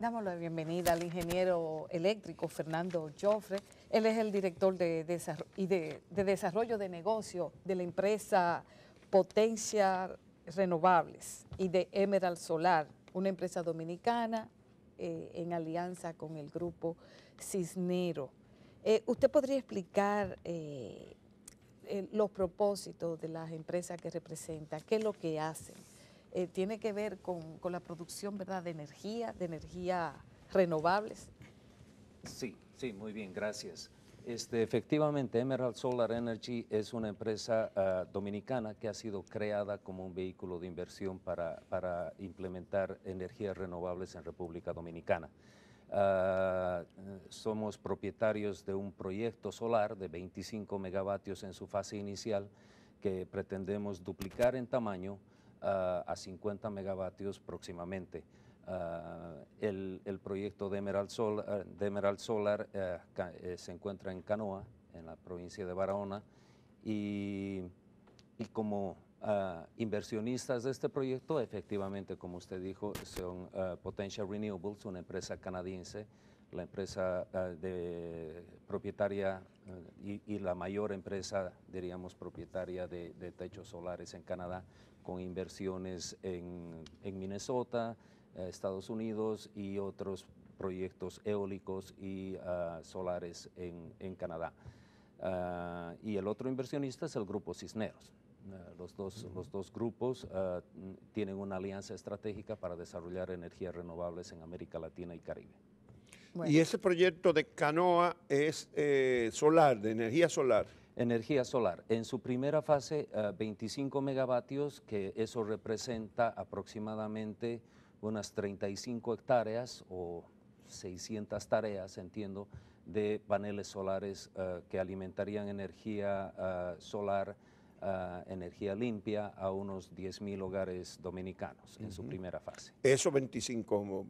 Damos la bienvenida al ingeniero eléctrico Fernando Joffre. Él es el director de, desarrollo de negocio de la empresa Potencia Renovables y de Emerald Solar, una empresa dominicana eh, en alianza con el grupo Cisnero. Eh, ¿Usted podría explicar eh, los propósitos de las empresas que representa? ¿Qué es lo que hacen? Eh, tiene que ver con, la producción ¿verdad? de energía, de energía renovables. Sí, sí, muy bien, gracias. Este, efectivamente, Emerald Solar Energy es una empresa ah, dominicana que ha sido creada como un vehículo de inversión para, implementar energías renovables en República Dominicana. Ah, somos propietarios de un proyecto solar de 25 megavatios en su fase inicial que pretendemos duplicar en tamaño a 50 megavatios próximamente. Ah, el, el, proyecto de Emerald Solar, ah, de Emerald Solar eh, eh, se encuentra en Canoa, en la provincia de Barahona, y, y como ah, inversionistas de este proyecto, efectivamente, como usted dijo, son Potential Renewables, una empresa canadiense la empresa ah, propietaria eh, y, la mayor empresa, diríamos, propietaria de, techos solares en Canadá, con inversiones en, Minnesota, eh, Estados Unidos y otros proyectos eólicos y ah, solares en, Canadá. Ah, y el otro inversionista es el grupo Cisneros. Eh, los dos grupos tienen una alianza estratégica para desarrollar energías renovables en América Latina y Caribe. Y ese proyecto de Canoa es eh, solar, de energía solar. Energía solar. En su primera fase, 25 eh, megavatios, que eso representa aproximadamente unas 35 hectáreas o 600 tareas, entiendo, de paneles solares eh, que alimentarían energía solar, energía limpia a unos 10.000 hogares dominicanos en su primera fase. Eso 25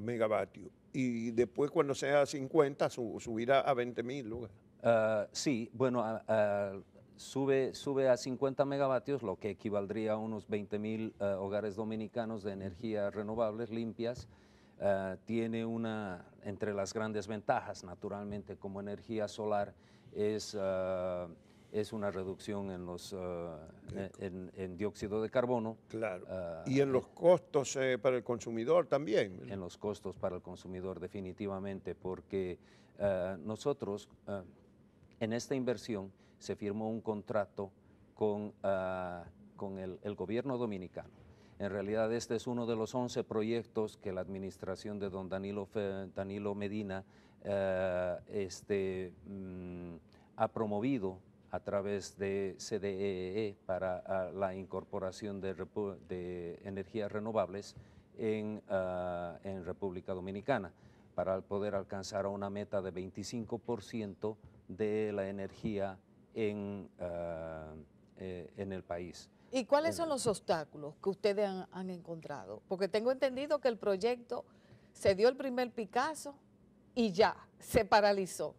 megavatios. Y después cuando sea 50 subirá a 20 mil. Ah, sí, bueno, ah, ah, sube, sube a 50 megavatios, lo que equivaldría a unos 20 mil hogares dominicanos de energías renovables limpias. tiene una, entre las grandes ventajas naturalmente como energía solar, es es una reducción en los ah, en, dióxido de carbono. Claro. Ah, y en los costos eh, para el consumidor también. En los costos para el consumidor, definitivamente, porque ah, nosotros en esta inversión se firmó un contrato con, con el, gobierno dominicano. En realidad este es uno de los 11 proyectos que la administración de don Danilo, Danilo Medina este, mm, ha promovido a través de CDEE e para ah, la incorporación de, energías renovables ah, en, República Dominicana para poder alcanzar una meta de 25% de la energía en, ah, eh, en el país. ¿Y cuáles son los obstáculos que ustedes han, han, encontrado? Porque tengo entendido que el proyecto se dio el primer Picasso y ya, se paralizó.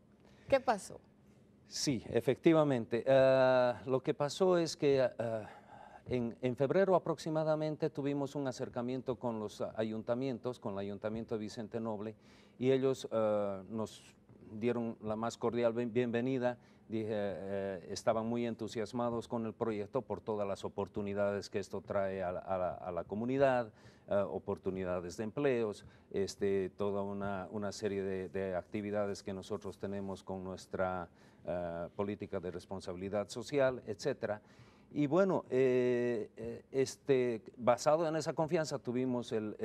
¿Qué pasó? Sí, efectivamente. Ah, lo que pasó es que ah, ah, en, febrero aproximadamente tuvimos un acercamiento con los ayuntamientos, con el ayuntamiento de Vicente Noble, y ellos nos dieron la más cordial bienvenida. Dije, eh, estaban muy entusiasmados con el proyecto por todas las oportunidades que esto trae a la, comunidad, oportunidades de empleos, este, toda una, serie de, de actividades que nosotros tenemos con nuestra eh, política de responsabilidad social, etcétera. Y bueno, eh, eh, este, basado en esa confianza tuvimos el,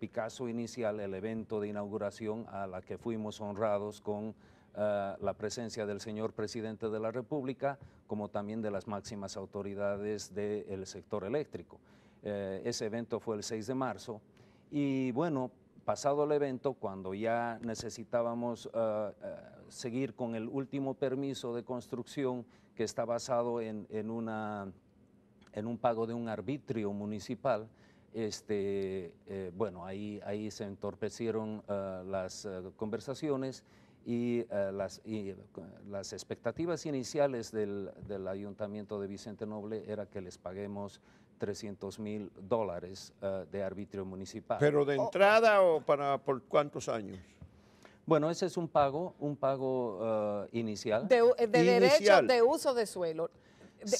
Picasso inicial, el evento de inauguración a la que fuimos honrados con la presencia del señor presidente de la República, como también de las máximas autoridades del sector eléctrico. ese evento fue el 6 de marzo y bueno, pasado el evento, cuando ya necesitábamos seguir con el último permiso de construcción que está basado en, una, en un pago de un arbitrio municipal. Este, eh, bueno, ahí, ahí se entorpecieron eh, las eh, conversaciones y, las, las expectativas iniciales del, ayuntamiento de Vicente Noble era que les paguemos 300 mil dólares de arbitrio municipal. ¿Pero de oh. entrada o para por cuántos años? Bueno, ese es un pago, un pago ah, inicial. De, eh, de de uso de suelo.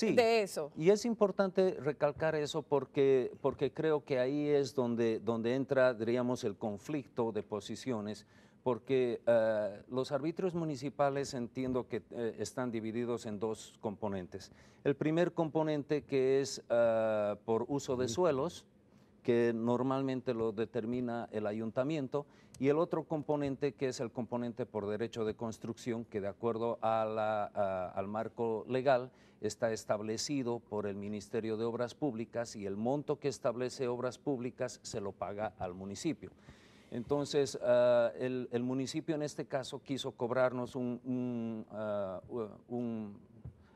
De, eso. Y es importante recalcar eso porque, porque creo que ahí es donde, donde entra, diríamos, el conflicto de posiciones, porque ah, los arbitrios municipales entiendo que eh, están divididos en dos componentes. El primer componente que es ah, por uso de suelos, que normalmente lo determina el ayuntamiento, y el otro componente que es el componente por derecho de construcción, que de acuerdo al marco legal está establecido por el Ministerio de Obras Públicas y el monto que establece Obras Públicas se lo paga al municipio. Entonces, ah, el, municipio en este caso quiso cobrarnos un, ah,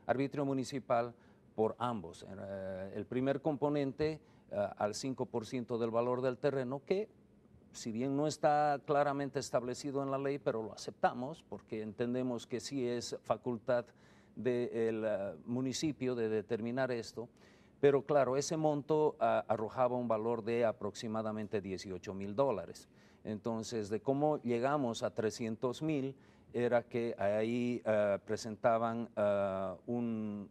arbitrio municipal por ambos. Eh, el primer componente eh, al 5% del valor del terreno, que si bien no está claramente establecido en la ley, pero lo aceptamos porque entendemos que sí es facultad del eh, municipio de determinar esto, pero claro, ese monto ah, arrojaba un valor de aproximadamente 18 mil dólares. Entonces, de cómo llegamos a 300 mil era que ahí eh, presentaban ah, un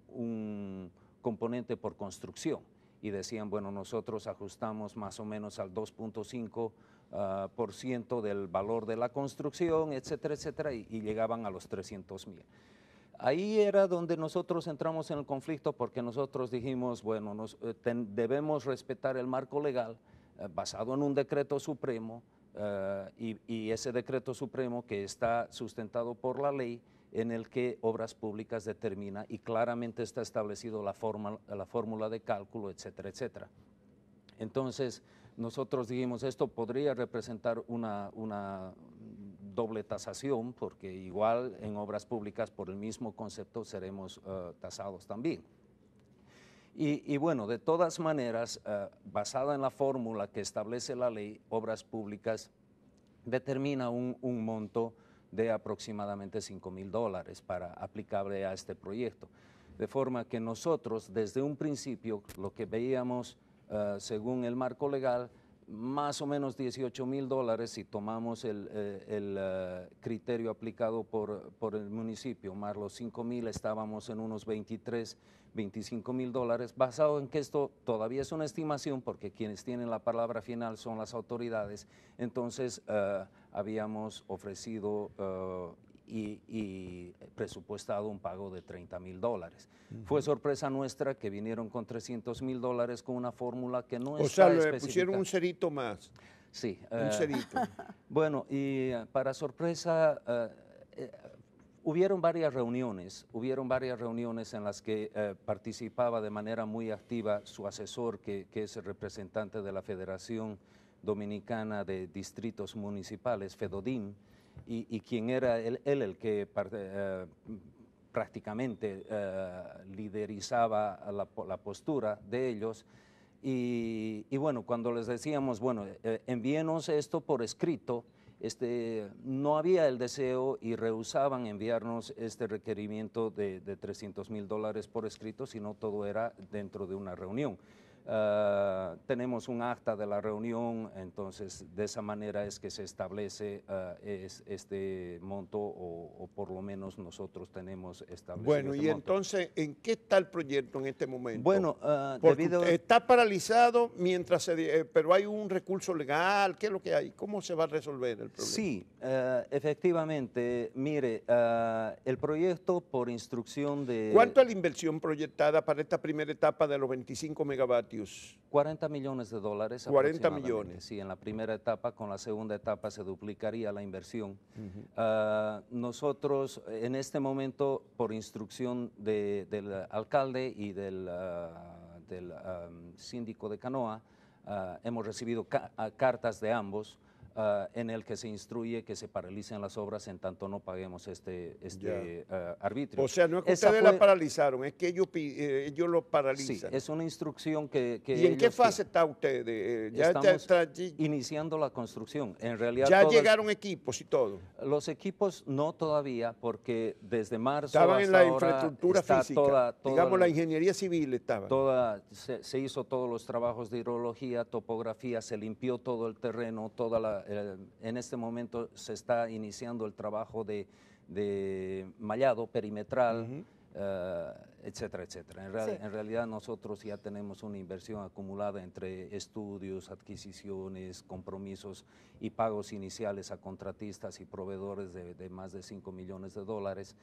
componente por construcción y decían, bueno, nosotros ajustamos más o menos al 2.5% ah, del valor de la construcción, etcétera, etcétera, y, llegaban a los 300 mil. Ahí era donde nosotros entramos en el conflicto porque nosotros dijimos, bueno, eh, debemos respetar el marco legal eh, basado en un decreto supremo eh, y, y, ese decreto supremo que está sustentado por la ley en el que Obras Públicas determina y claramente está establecido la, forma, la fórmula de cálculo, etcétera, etcétera. Entonces, nosotros dijimos, esto podría representar una, doble tasación, porque igual en obras públicas por el mismo concepto seremos eh, tasados también. Y, bueno, de todas maneras, eh, basada en la fórmula que establece la ley, obras públicas determina un, un monto de aproximadamente cinco mil dólares para aplicable a este proyecto. De forma que nosotros desde un principio lo que veíamos eh, según el marco legal más o menos 18 mil dólares si tomamos el, eh, eh, criterio aplicado por, el municipio, más los 5 mil estábamos en unos 23, 25 mil dólares, basado en que esto todavía es una estimación porque quienes tienen la palabra final son las autoridades, entonces eh, habíamos ofrecido y, presupuestado un pago de 30 mil dólares. Fue sorpresa nuestra que vinieron con 300 mil dólares con una fórmula que no es... O sea, le pusieron un cerito más. Sí. Un eh, cerito. Bueno, y eh, para sorpresa, eh, hubieron varias reuniones, hubieron varias reuniones en las que participaba de manera muy activa su asesor, que, es el representante de la Federación Dominicana de Distritos Municipales, FEDODIM, y, quien era él, el que eh, prácticamente eh, liderizaba la, postura de ellos. Y, bueno, cuando les decíamos, bueno, eh, envíenos esto por escrito, este, no había el deseo y rehusaban enviarnos este requerimiento de, de 300 mil dólares por escrito, sino todo era dentro de una reunión. Ah, tenemos un acta de la reunión, entonces de esa manera es que se establece ah, es, este monto o, por lo menos nosotros tenemos establecido. Bueno, y entonces, ¿en qué está el proyecto en este momento? Bueno, uh, está paralizado mientras se... Eh, pero hay un recurso legal, ¿qué es lo que hay? ¿Cómo se va a resolver el problema? Sí, efectivamente, mire, el proyecto por instrucción de... ¿Cuánto es la inversión proyectada para esta primera etapa de los 25 megavatios? 40 millones de dólares. 40 millones. Sí, en la primera etapa, con la segunda etapa se duplicaría la inversión. Ah, nosotros, en este momento, por instrucción del alcalde y del, ah, del ah, síndico de Canoa, hemos recibido cartas de ambos Ah, en el que se instruye que se paralicen las obras en tanto no paguemos este, este ah, arbitrio. O sea, no es que ustedes la paralizaron, es que ellos, eh, lo paralizan. Sí, es una instrucción que... ¿Y en qué fase está usted? Eh, iniciando la construcción. En realidad... Ya llegaron equipos y todo. Los equipos no todavía, porque desde marzo... Estaban en la infraestructura física. digamos, la, ingeniería civil estaba. Toda, se hizo todos los trabajos de hidrología, topografía, se limpió todo el terreno, toda la en este momento se está iniciando el trabajo de, mallado perimetral. Eh, etcétera, etcétera. En, realidad nosotros ya tenemos una inversión acumulada entre estudios, adquisiciones, compromisos y pagos iniciales a contratistas y proveedores de, más de 5 millones de dólares.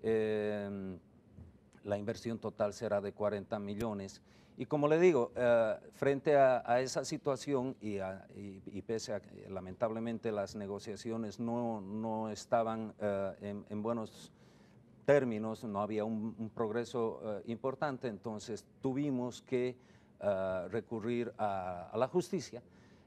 Em, la inversión total será de 40 millones. Y como le digo, eh, frente a, esa situación y, pese a lamentablemente las negociaciones no, estaban eh, en, buenos términos, no había un, progreso eh, importante, entonces tuvimos que recurrir a la justicia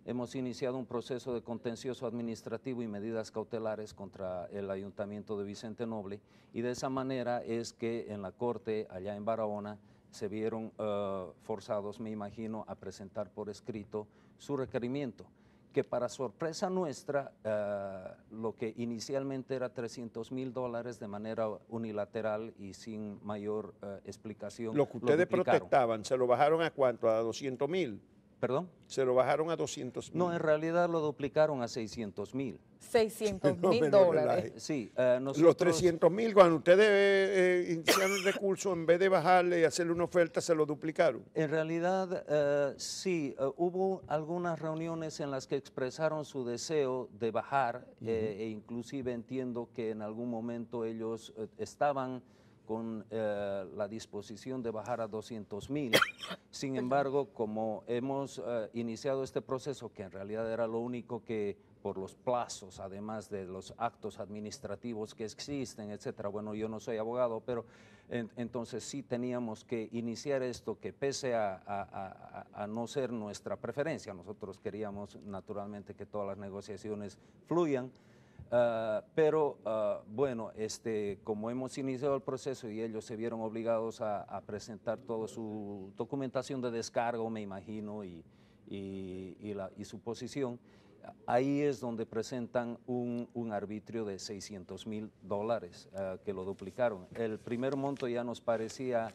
Hemos iniciado un proceso de contencioso administrativo y medidas cautelares contra el Ayuntamiento de Vicente Noble y de esa manera es que en la Corte, allá en Barahona, se vieron eh, forzados, me imagino, a presentar por escrito su requerimiento, que para sorpresa nuestra, eh, lo que inicialmente era 300 mil dólares de manera unilateral y sin mayor eh, explicación. Lo que ustedes protestaban, ¿se lo bajaron a cuánto? ¿A 200 mil? ¿Perdón? Se lo bajaron a 200 mil. No, en realidad lo duplicaron a 600 mil. 600 mil dólares. Sí, eh, Los 300 mil, cuando ustedes eh, eh, iniciaron el recurso, en vez de bajarle y hacerle una oferta, se lo duplicaron. En realidad, sí, hubo algunas reuniones en las que expresaron su deseo de bajar, e inclusive entiendo que en algún momento ellos estaban con eh, la disposición de bajar a 200 mil. Sin embargo, como hemos eh, iniciado este proceso, que en realidad era lo único que por los plazos, además de los actos administrativos que existen, etcétera. Bueno, yo no soy abogado, pero entonces sí teníamos que iniciar esto que pese a, no ser nuestra preferencia, nosotros queríamos naturalmente que todas las negociaciones fluyan, Ah, pero ah, bueno, este, como hemos iniciado el proceso y ellos se vieron obligados a, presentar toda su documentación de descargo, me imagino, y, su posición, ahí es donde presentan un, arbitrio de 600 mil dólares, ah, que lo duplicaron. El primer monto ya nos parecía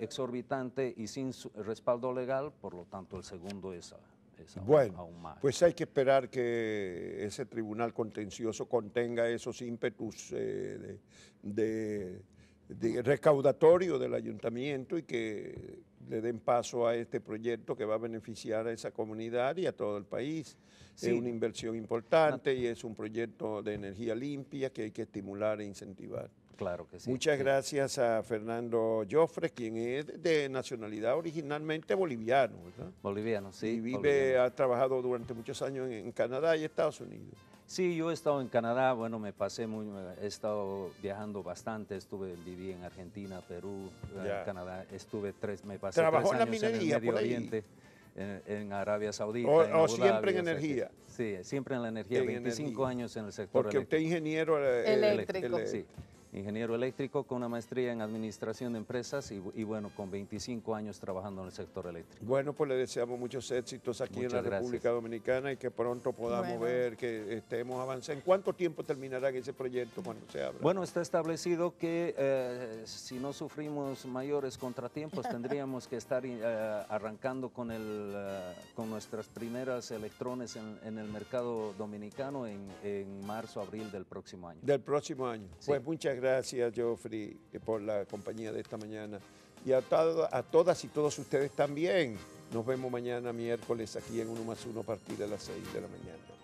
exorbitante y sin respaldo legal, por lo tanto el segundo es bueno, Pues hay que esperar que ese tribunal contencioso contenga esos ímpetus eh, de, recaudatorio del ayuntamiento y que le den paso a este proyecto que va a beneficiar a esa comunidad y a todo el país. Es una inversión importante y es un proyecto de energía limpia que hay que estimular e incentivar. Muchas gracias a Fernando Joffre, quien es de nacionalidad originalmente boliviano, Boliviano, sí. Y vive, ha trabajado durante muchos años en, Canadá y Estados Unidos. Sí, yo he estado en Canadá, bueno, me pasé muy, he estado viajando bastante, estuve, viví en Argentina, Perú, eh, Canadá, estuve tres, me pasé tres años la minería, en el Medio Oriente. En, Arabia Saudita. O, siempre en energía. sí, siempre en la energía. 25 años en el sector Porque usted es ingeniero eh, eléctrico. Sí ingeniero eléctrico con una maestría en administración de empresas y, bueno, con 25 años trabajando en el sector eléctrico. Bueno, pues le deseamos muchos éxitos aquí en la República Dominicana y que pronto podamos ver que estemos avanzando. ¿En cuánto tiempo terminará ese proyecto cuando se abra? Bueno, está establecido que eh, si no sufrimos mayores contratiempos tendríamos que estar eh, arrancando con, el, eh, con nuestras primeras electrones en, el mercado dominicano en, en, marzo, abril del próximo año. Del próximo año. Pues muchas gracias gracias, Geoffrey, eh, por la compañía de esta mañana. Y a, todas y todos ustedes también. Nos vemos mañana miércoles aquí en Uno más Uno a partir de las 6 de la mañana.